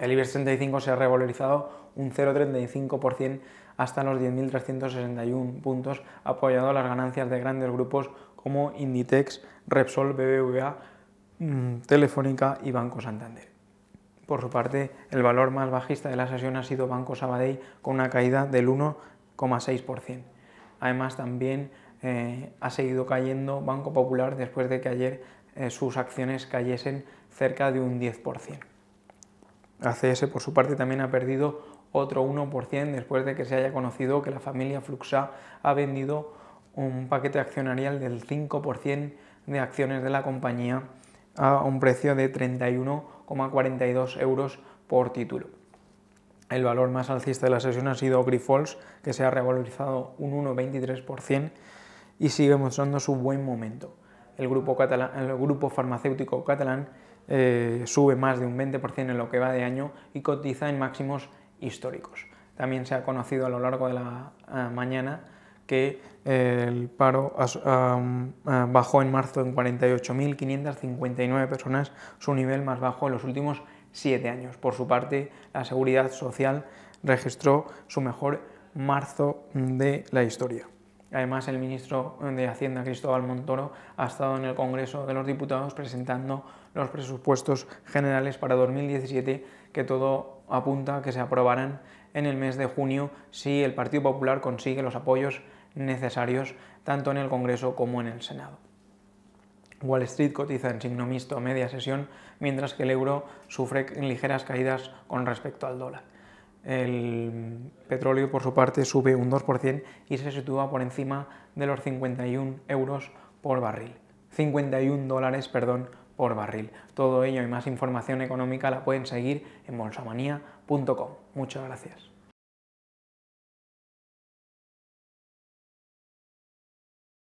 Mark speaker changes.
Speaker 1: el IBEX 35 se ha revalorizado un 0,35% hasta los 10.361 puntos, apoyado las ganancias de grandes grupos como Inditex, Repsol, BBVA, mm, Telefónica y Banco Santander. Por su parte, el valor más bajista de la sesión ha sido Banco Sabadell con una caída del 1,6%. Además, también eh, ha seguido cayendo Banco Popular después de que ayer eh, sus acciones cayesen cerca de un 10%. ACS por su parte también ha perdido otro 1% después de que se haya conocido que la familia Fluxa ha vendido un paquete accionarial del 5% de acciones de la compañía a un precio de 31,42 euros por título. El valor más alcista de la sesión ha sido Grifols, que se ha revalorizado un 1,23% y sigue mostrando su buen momento. El grupo, el grupo farmacéutico catalán eh, sube más de un 20% en lo que va de año y cotiza en máximos históricos. También se ha conocido a lo largo de la eh, mañana que eh, el paro bajó en marzo en 48.559 personas, su nivel más bajo en los últimos siete años. Por su parte, la seguridad social registró su mejor marzo de la historia. Además, el ministro de Hacienda, Cristóbal Montoro, ha estado en el Congreso de los Diputados presentando los presupuestos generales para 2017, que todo apunta que se aprobarán en el mes de junio si el Partido Popular consigue los apoyos necesarios tanto en el Congreso como en el Senado. Wall Street cotiza en signo mixto media sesión, mientras que el euro sufre ligeras caídas con respecto al dólar petróleo, por su parte, sube un 2% y se sitúa por encima de los 51 euros por barril. 51 dólares, perdón, por barril. Todo ello y más información económica la pueden seguir en bolsomanía.com. Muchas gracias.